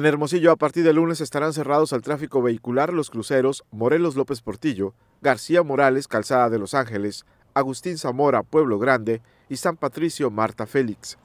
En Hermosillo, a partir de lunes estarán cerrados al tráfico vehicular los cruceros Morelos López Portillo, García Morales, Calzada de Los Ángeles, Agustín Zamora, Pueblo Grande y San Patricio, Marta Félix.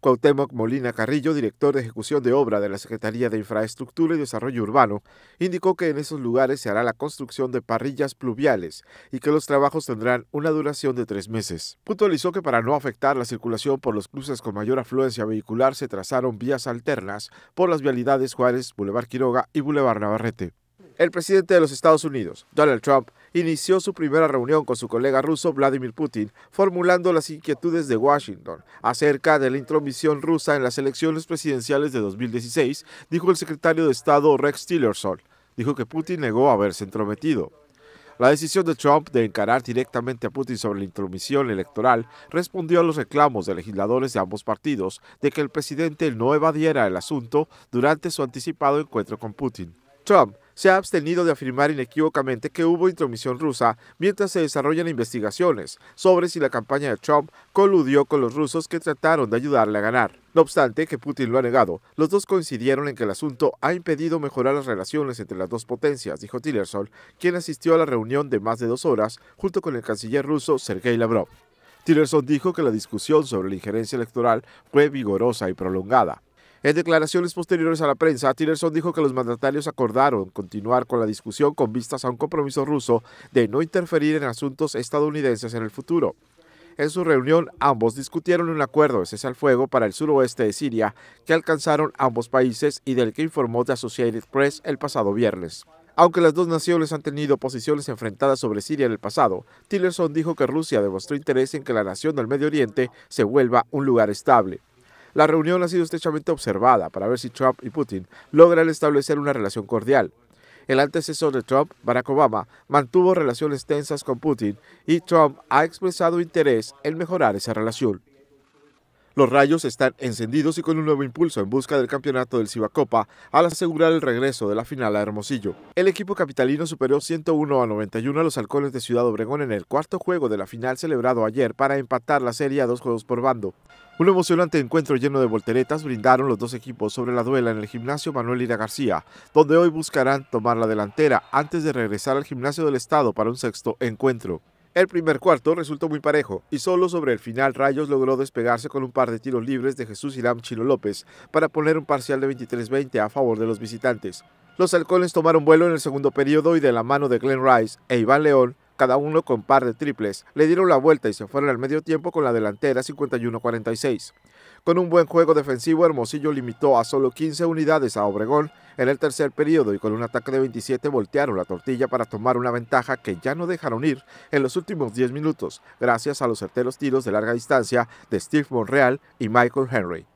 Cuauhtémoc Molina Carrillo, director de ejecución de obra de la Secretaría de Infraestructura y Desarrollo Urbano, indicó que en esos lugares se hará la construcción de parrillas pluviales y que los trabajos tendrán una duración de tres meses. Puntualizó que para no afectar la circulación por los cruces con mayor afluencia vehicular se trazaron vías alternas por las vialidades Juárez, Boulevard Quiroga y Boulevard Navarrete. El presidente de los Estados Unidos, Donald Trump, inició su primera reunión con su colega ruso Vladimir Putin, formulando las inquietudes de Washington acerca de la intromisión rusa en las elecciones presidenciales de 2016, dijo el secretario de Estado Rex Tillerson. Dijo que Putin negó haberse entrometido. La decisión de Trump de encarar directamente a Putin sobre la intromisión electoral respondió a los reclamos de legisladores de ambos partidos de que el presidente no evadiera el asunto durante su anticipado encuentro con Putin. Trump se ha abstenido de afirmar inequívocamente que hubo intromisión rusa mientras se desarrollan investigaciones sobre si la campaña de Trump coludió con los rusos que trataron de ayudarle a ganar. No obstante, que Putin lo ha negado, los dos coincidieron en que el asunto ha impedido mejorar las relaciones entre las dos potencias, dijo Tillerson, quien asistió a la reunión de más de dos horas junto con el canciller ruso Sergei Lavrov. Tillerson dijo que la discusión sobre la injerencia electoral fue vigorosa y prolongada. En declaraciones posteriores a la prensa, Tillerson dijo que los mandatarios acordaron continuar con la discusión con vistas a un compromiso ruso de no interferir en asuntos estadounidenses en el futuro. En su reunión, ambos discutieron un acuerdo de cese al fuego para el suroeste de Siria que alcanzaron ambos países y del que informó The Associated Press el pasado viernes. Aunque las dos naciones han tenido posiciones enfrentadas sobre Siria en el pasado, Tillerson dijo que Rusia demostró interés en que la nación del Medio Oriente se vuelva un lugar estable. La reunión ha sido estrechamente observada para ver si Trump y Putin logran establecer una relación cordial. El antecesor de Trump, Barack Obama, mantuvo relaciones tensas con Putin y Trump ha expresado interés en mejorar esa relación. Los rayos están encendidos y con un nuevo impulso en busca del campeonato del Copa al asegurar el regreso de la final a Hermosillo. El equipo capitalino superó 101 a 91 a los halcones de Ciudad Obregón en el cuarto juego de la final celebrado ayer para empatar la serie a dos juegos por bando. Un emocionante encuentro lleno de volteretas brindaron los dos equipos sobre la duela en el gimnasio Manuel Ira García, donde hoy buscarán tomar la delantera antes de regresar al gimnasio del Estado para un sexto encuentro. El primer cuarto resultó muy parejo y solo sobre el final Rayos logró despegarse con un par de tiros libres de Jesús Irán Chilo López para poner un parcial de 23-20 a favor de los visitantes. Los halcones tomaron vuelo en el segundo periodo y de la mano de Glenn Rice e Iván León cada uno con par de triples. Le dieron la vuelta y se fueron al medio tiempo con la delantera 51-46. Con un buen juego defensivo, Hermosillo limitó a solo 15 unidades a Obregón en el tercer periodo y con un ataque de 27 voltearon la tortilla para tomar una ventaja que ya no dejaron ir en los últimos 10 minutos, gracias a los certeros tiros de larga distancia de Steve Monreal y Michael Henry.